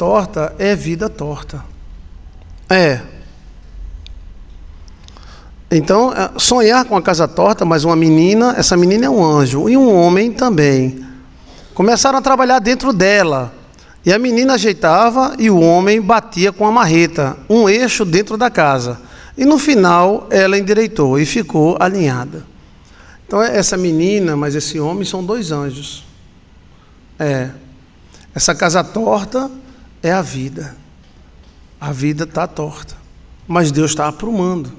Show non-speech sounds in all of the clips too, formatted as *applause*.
torta é vida torta. É. Então, é, sonhar com a casa torta, mas uma menina, essa menina é um anjo, e um homem também. Começaram a trabalhar dentro dela. E a menina ajeitava e o homem batia com a marreta, um eixo dentro da casa. E no final ela endireitou e ficou alinhada. Então é essa menina, mas esse homem são dois anjos. É. Essa casa torta é a vida. A vida está torta, mas Deus está aprumando.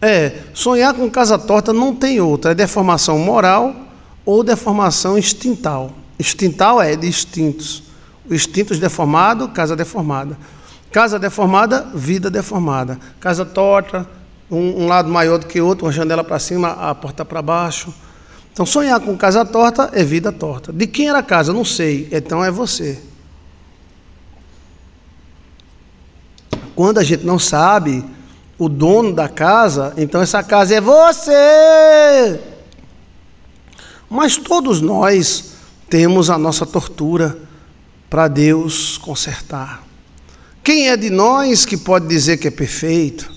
É, sonhar com casa torta não tem outra, é deformação moral ou deformação instintal. Instintal é de instintos. O instintos deformado, casa deformada. Casa deformada, vida deformada. Casa torta, um, um lado maior do que o outro, uma janela para cima, a porta para baixo. Então, sonhar com casa torta é vida torta. De quem era a casa? Não sei. Então é você. Quando a gente não sabe o dono da casa, então essa casa é você. Mas todos nós temos a nossa tortura para Deus consertar. Quem é de nós que pode dizer que é perfeito?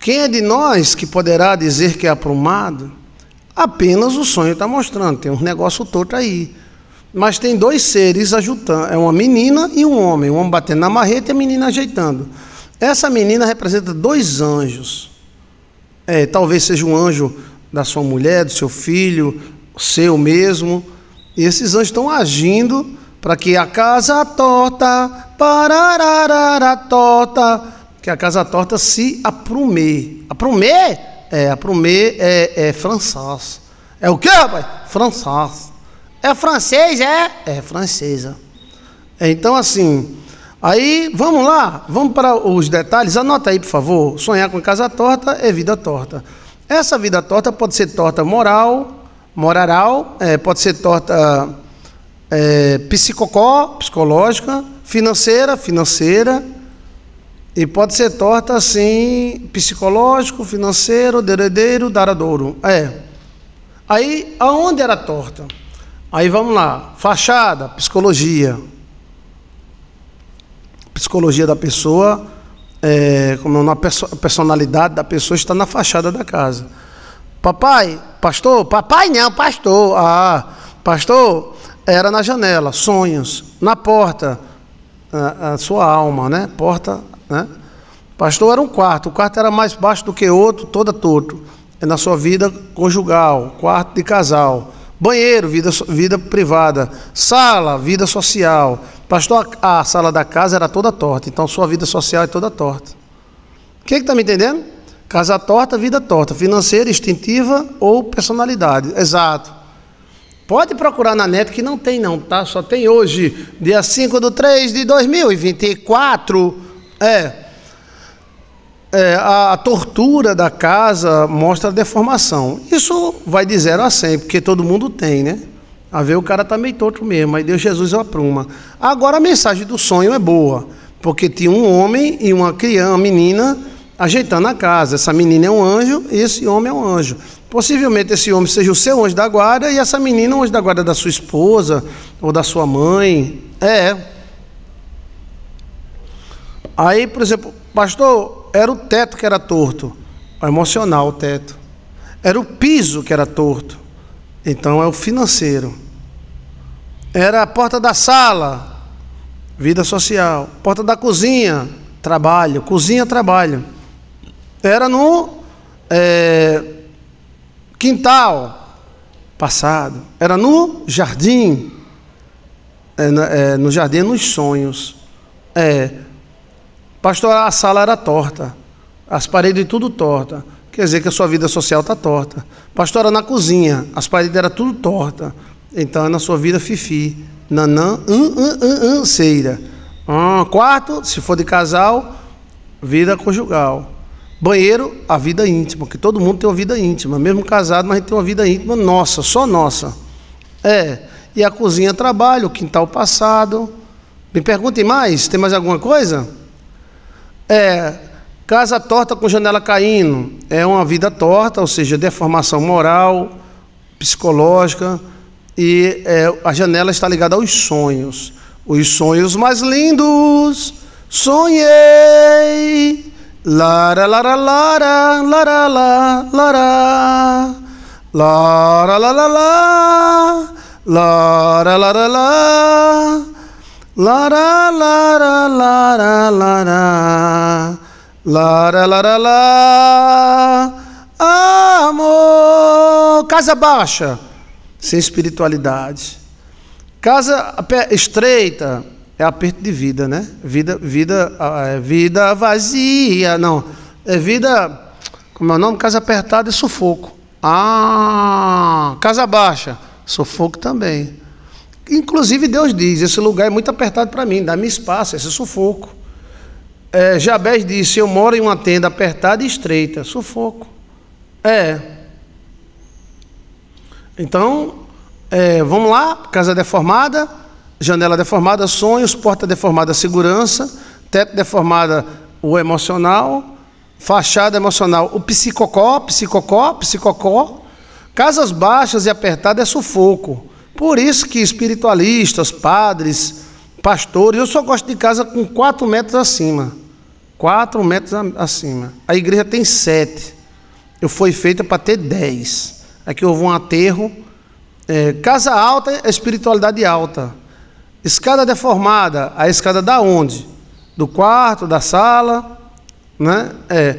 Quem é de nós que poderá dizer que é aprumado? Apenas o sonho está mostrando, tem um negócio torto aí. Mas tem dois seres ajudando. é uma menina e um homem. O homem batendo na marreta e a menina ajeitando. Essa menina representa dois anjos. É, talvez seja um anjo da sua mulher, do seu filho, seu mesmo. E esses anjos estão agindo para que a casa torta, parararara torta, que a casa torta se aprume. Aprume? É, aprume é, é francês. É o quê, rapaz? Francês. É francês, é? É francesa. É, então, assim, Aí, vamos lá, vamos para os detalhes. Anota aí, por favor. Sonhar com casa torta é vida torta. Essa vida torta pode ser torta moral, moral, é, pode ser torta é, psicocó, psicológica, financeira, financeira, e pode ser torta assim, psicológico, financeiro, deredeiro, daradouro. É. Aí, aonde era torta? Aí vamos lá, fachada, psicologia, psicologia da pessoa, é, como na personalidade da pessoa está na fachada da casa. Papai, pastor, papai não, pastor. Ah, pastor era na janela, sonhos, na porta, a, a sua alma, né? Porta, né? Pastor era um quarto, o quarto era mais baixo do que outro, toda torto. É na sua vida conjugal, quarto de casal, banheiro, vida, vida privada, sala, vida social, Pastor, a sala da casa era toda torta, então sua vida social é toda torta. Quem está é que tá me entendendo? Casa torta, vida torta, financeira, instintiva ou personalidade. Exato. Pode procurar na net que não tem não, tá? Só tem hoje, dia 5 de 3 de 2024. É, é a, a tortura da casa mostra a deformação. Isso vai de zero a 100, porque todo mundo tem, né? A ver o cara tá meio torto mesmo, aí Deus Jesus é apruma. Agora a mensagem do sonho é boa, porque tinha um homem e uma criança, uma menina, ajeitando a casa. Essa menina é um anjo e esse homem é um anjo. Possivelmente esse homem seja o seu anjo da guarda e essa menina o é anjo da guarda da sua esposa ou da sua mãe. É. Aí, por exemplo, pastor, era o teto que era torto. Emocional o teto. Era o piso que era torto. Então é o financeiro. Era a porta da sala, vida social. Porta da cozinha, trabalho. Cozinha, trabalho. Era no é, quintal, passado. Era no jardim. É, é, no jardim, é nos sonhos. É. Pastor, a sala era torta. As paredes tudo torta quer dizer que a sua vida social está torta. Pastora na cozinha, as paredes eram tudo torta. Então é na sua vida fifi, nanã, anceira. Hum, hum, hum, hum, quarto, se for de casal, vida conjugal. Banheiro, a vida íntima, que todo mundo tem uma vida íntima, mesmo casado, mas a gente tem uma vida íntima nossa, só nossa. É, e a cozinha trabalho, o quintal passado. Me perguntem mais, tem mais alguma coisa? É, Casa torta com janela caindo é uma vida torta, ou seja, deformação moral, psicológica, e é, a janela está ligada aos sonhos. Os sonhos mais lindos, sonhei, lara, lara, lara, lara, lara, lara, lara, lara, lara, lara, lara, lara, lara, lara, lara, lara, Lara, lara, Amor. Casa baixa, sem espiritualidade. Casa estreita é aperto de vida, né? Vida, vida, ah, é vida vazia, não. É vida, como é o nome? Casa apertada e sufoco. Ah, casa baixa, sufoco também. Inclusive Deus diz, esse lugar é muito apertado para mim, dá-me espaço, esse sufoco. É, Jabez disse: Eu moro em uma tenda apertada e estreita, sufoco. É. Então, é, vamos lá: casa deformada, janela deformada, sonhos, porta deformada, segurança, teto deformada, o emocional, fachada emocional, o psicocó, psicocó, psicocó. Casas baixas e apertadas é sufoco. Por isso que espiritualistas, padres, pastores. Eu só gosto de casa com 4 metros acima. 4 metros acima. A igreja tem 7. Eu fui feita para ter 10. Aqui houve um aterro. É, casa alta é espiritualidade alta. Escada deformada, a escada da onde? Do quarto, da sala, né? É.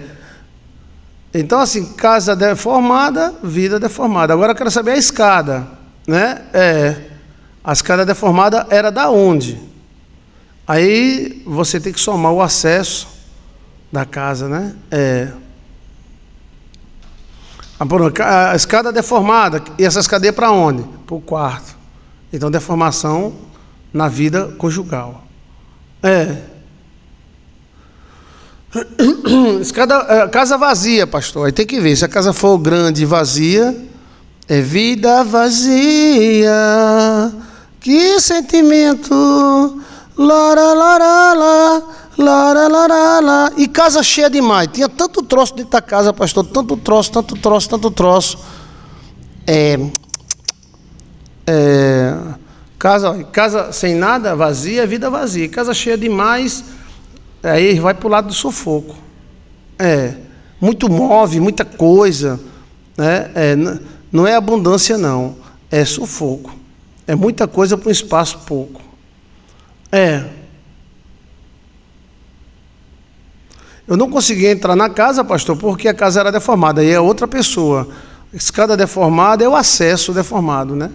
Então, assim, casa deformada, vida deformada. Agora eu quero saber a escada, né? É. A escada deformada era da onde? Aí você tem que somar o acesso da casa, né? É. Ah, a escada deformada, e essa escada para onde? Para o quarto. Então, deformação na vida conjugal. É. *coughs* Escada, é, casa vazia, pastor. Aí tem que ver. Se a casa for grande e vazia, é vida vazia. Que sentimento Lara, lara, la lara, lara, la E casa cheia demais. Tinha tanto troço dentro da casa, pastor. Tanto troço, tanto troço, tanto troço. É, é, casa, casa sem nada, vazia, vida vazia. Casa cheia demais, aí vai para o lado do sufoco. É, muito move, muita coisa. Né? É, não é abundância, não. É sufoco. É muita coisa para um espaço pouco. É. Eu não conseguia entrar na casa, pastor, porque a casa era deformada, e é outra pessoa. Escada deformada é o acesso deformado, né?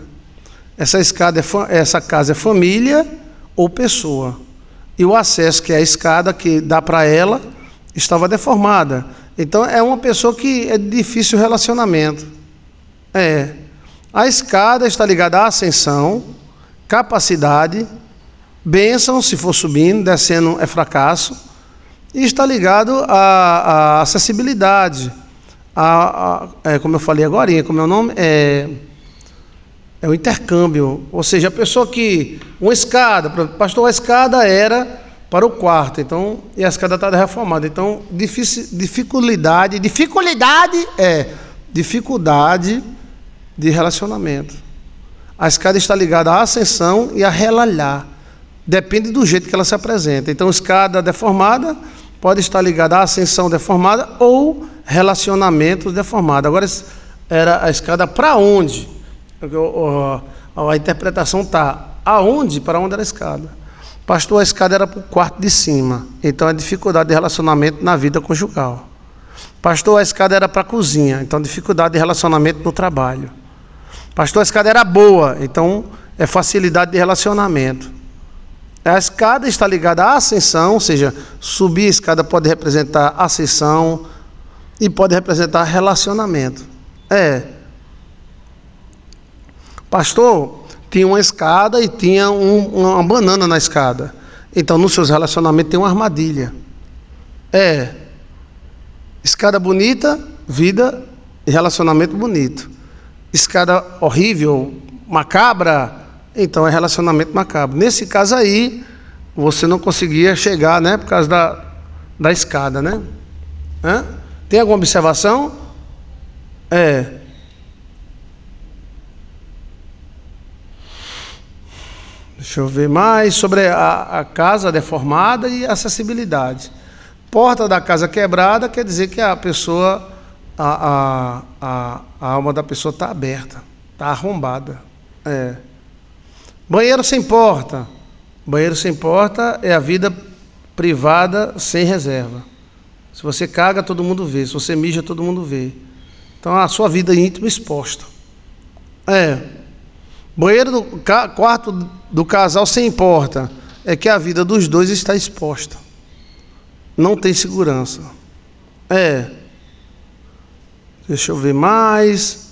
Essa escada é essa casa é família ou pessoa. E o acesso que é a escada que dá para ela estava deformada. Então é uma pessoa que é difícil relacionamento. É. A escada está ligada à ascensão, capacidade, Bênção, se for subindo, descendo é fracasso. E está ligado à, à acessibilidade. à é, como eu falei agora, é, como é o nome? É, é o intercâmbio. Ou seja, a pessoa que. Uma escada, pastor, a escada era para o quarto. Então, e a escada está reformada. Então, dificuldade. Dificuldade é dificuldade de relacionamento. A escada está ligada à ascensão e a relalhar. Depende do jeito que ela se apresenta. Então, escada deformada pode estar ligada à ascensão deformada ou relacionamento deformado. Agora, era a escada para onde? É a interpretação está aonde, para onde era a escada. Pastor, a escada era para o quarto de cima. Então, é dificuldade de relacionamento na vida conjugal. Pastor, a escada era para a cozinha. Então, dificuldade de relacionamento no trabalho. Pastor, a escada era boa. Então, é facilidade de relacionamento. A escada está ligada à ascensão, ou seja, subir a escada pode representar ascensão e pode representar relacionamento. É. Pastor, tinha uma escada e tinha um, uma banana na escada. Então, nos seus relacionamentos tem uma armadilha. É. Escada bonita, vida e relacionamento bonito. Escada horrível, macabra, então é relacionamento macabro. Nesse caso aí, você não conseguia chegar, né? Por causa da, da escada, né? Hã? Tem alguma observação? É. Deixa eu ver mais sobre a, a casa deformada e acessibilidade. Porta da casa quebrada quer dizer que a pessoa, a, a, a, a alma da pessoa está aberta, está arrombada. É. Banheiro sem porta. Banheiro sem porta é a vida privada sem reserva. Se você caga, todo mundo vê. Se você mija, todo mundo vê. Então a sua vida íntima exposta. É. Banheiro do quarto do casal sem porta é que a vida dos dois está exposta. Não tem segurança. É. Deixa eu ver mais.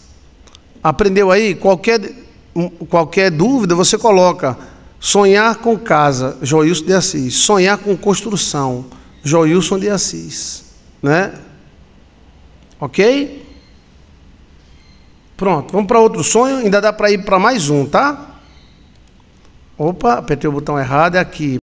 Aprendeu aí? Qualquer qualquer dúvida, você coloca sonhar com casa, Joilson de Assis, sonhar com construção, Joilson de Assis, né? OK? Pronto, vamos para outro sonho, ainda dá para ir para mais um, tá? Opa, apertei o botão errado, é aqui.